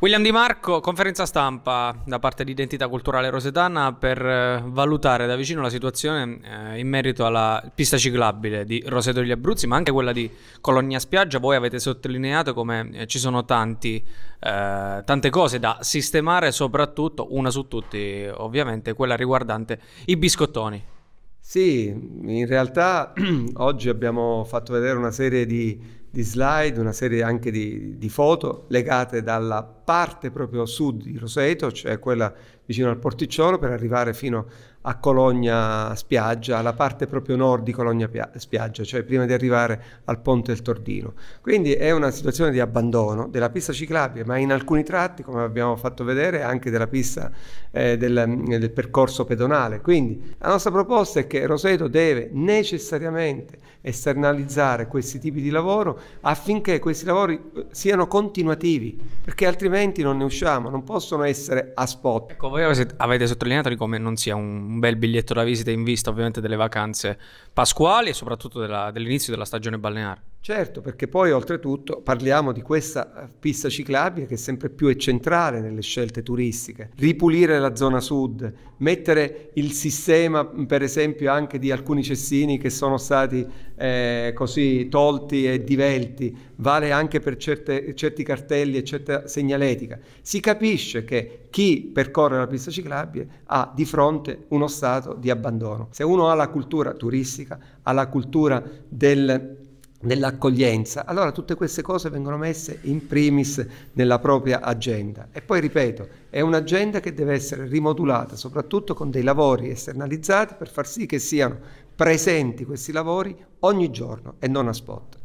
William Di Marco, conferenza stampa da parte di Identità Culturale Rosetana per eh, valutare da vicino la situazione eh, in merito alla pista ciclabile di Roseto degli Abruzzi, ma anche quella di Cologna Spiaggia. Voi avete sottolineato come eh, ci sono tanti, eh, tante cose da sistemare, soprattutto una su tutti, ovviamente quella riguardante i biscottoni. Sì, in realtà oggi abbiamo fatto vedere una serie di di slide, una serie anche di, di, foto legate dalla parte proprio sud di Roseto, cioè quella vicino al porticciolo, per arrivare fino a Cologna Spiaggia, la parte proprio nord di Cologna Spiaggia, cioè prima di arrivare al Ponte del Tordino. Quindi è una situazione di abbandono della pista ciclabile, ma in alcuni tratti, come abbiamo fatto vedere, anche della pista eh, del, del percorso pedonale. Quindi la nostra proposta è che Roseto deve necessariamente esternalizzare questi tipi di lavoro affinché questi lavori eh, siano continuativi, perché altrimenti non ne usciamo, non possono essere a spot. Ecco, voi avete sottolineato di come non sia un bel biglietto da visita in vista ovviamente delle vacanze pasquali e soprattutto della, dell'inizio della stagione balneare. Certo, perché poi oltretutto parliamo di questa eh, pista ciclabile che è sempre più centrale nelle scelte turistiche. Ripulire la zona sud, mettere il sistema per esempio anche di alcuni cestini che sono stati eh, così tolti e divelti, vale anche per certe, certi cartelli e certa segnaletica. Si capisce che chi percorre la pista ciclabile ha di fronte uno stato di abbandono. Se uno ha la cultura turistica, ha la cultura del nell'accoglienza. Allora tutte queste cose vengono messe in primis nella propria agenda. E poi ripeto, è un'agenda che deve essere rimodulata, soprattutto con dei lavori esternalizzati per far sì che siano presenti questi lavori ogni giorno e non a spot.